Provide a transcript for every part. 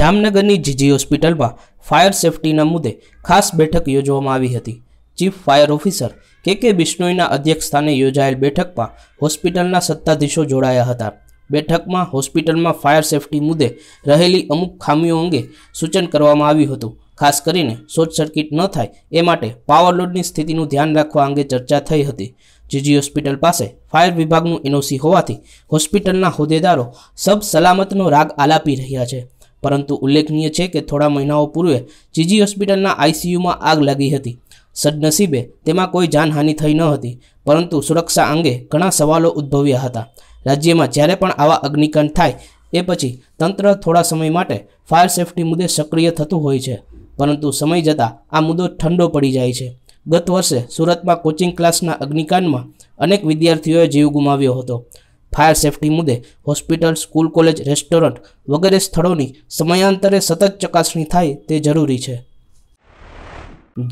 જામનગરની જીજી હોસ્પિટલમાં ફાયર સેફટીના મુદ્દે ખાસ બેઠક યોજવામાં આવી હતી ચીફ ફાયર ઓફિસર કે કે બિશ્નોઈના અધ્યક્ષસ્થાને યોજાયેલ બેઠકમાં હોસ્પિટલના સત્તાધીશો જોડાયા હતા બેઠકમાં હોસ્પિટલમાં ફાયર સેફટી મુદ્દે રહેલી અમુક ખામીઓ અંગે સૂચન કરવામાં આવ્યું હતું ખાસ કરીને શોર્ટ સર્કિટ ન થાય એ માટે પાવરલોડની સ્થિતિનું ધ્યાન રાખવા અંગે ચર્ચા થઈ હતી જીજી હોસ્પિટલ પાસે ફાયર વિભાગનું એનઓસી હોવાથી હોસ્પિટલના હોદ્દેદારો સબ સલામતનો રાગ આલાપી રહ્યા છે પરંતુ ઉલ્લેખનીય છે કે થોડા મહિનાઓ પૂર્વે જીજી હોસ્પિટલના આઈસીયુમાં આગ લાગી હતી સદનસીબે તેમાં કોઈ જાનહાનિ થઈ ન હતી પરંતુ સુરક્ષા અંગે ઘણા સવાલો ઉદ્ભવ્યા હતા રાજ્યમાં જ્યારે પણ આવા અગ્નિકાંડ થાય એ પછી તંત્ર થોડા સમય માટે ફાયર સેફટી મુદ્દે સક્રિય થતું હોય છે પરંતુ સમય જતાં આ મુદ્દો ઠંડો પડી જાય છે ગત વર્ષે સુરતમાં કોચિંગ ક્લાસના અગ્નિકાંડમાં અનેક વિદ્યાર્થીઓએ જીવ ગુમાવ્યો હતો ફાયર સેફટી મુદ્દે હોસ્પિટલ સ્કૂલ કોલેજ રેસ્ટોરન્ટ વગેરે સ્થળોની સમયાંતરે સતત ચકાસણી થાય તે જરૂરી છે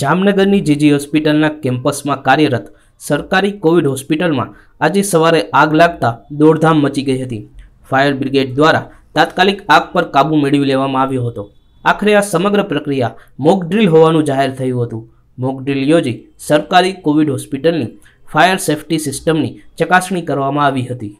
જામનગરની જીજી હોસ્પિટલના કેમ્પસમાં કાર્યરત સરકારી કોવિડ હોસ્પિટલમાં આજે સવારે આગ લાગતા દોડધામ મચી ગઈ હતી ફાયર બ્રિગેડ દ્વારા તાત્કાલિક આગ પર કાબૂ મેળવી લેવામાં આવ્યો હતો આખરે આ સમગ્ર પ્રક્રિયા મોક હોવાનું જાહેર થયું હતું મોક યોજી સરકારી કોવિડ હોસ્પિટલની ફાયર સેફટી સિસ્ટમની ચકાસણી કરવામાં આવી હતી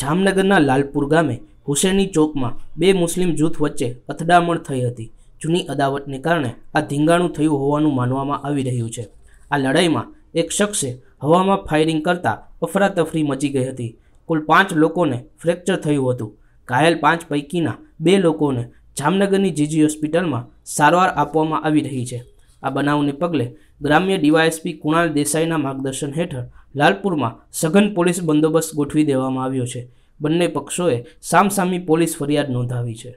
જામનગરના લાલપુર ગામે હુસેની ચોકમાં બે મુસ્લિમ જૂથ વચ્ચે અથડામણ થઈ હતી જૂની અદાવતને કારણે આ ધીંગાણું થયું હોવાનું માનવામાં આવી રહ્યું છે આ લડાઈમાં એક શખ્સે હવામાં ફાયરિંગ કરતા અફરાતફરી મચી ગઈ હતી કુલ પાંચ લોકોને ફ્રેક્ચર થયું હતું ઘાયલ પાંચ પૈકીના બે લોકોને જામનગરની જીજી હોસ્પિટલમાં સારવાર આપવામાં આવી રહી છે આ બનાવને પગલે ગ્રામ્ય ડીવાયએસપી કુણાલ દેસાઈના માર્ગદર્શન હેઠળ લાલપુરમાં સઘન પોલીસ બંદોબસ્ત ગોઠવી દેવામાં આવ્યો છે બંને પક્ષોએ સામસામી પોલીસ ફરિયાદ નોંધાવી છે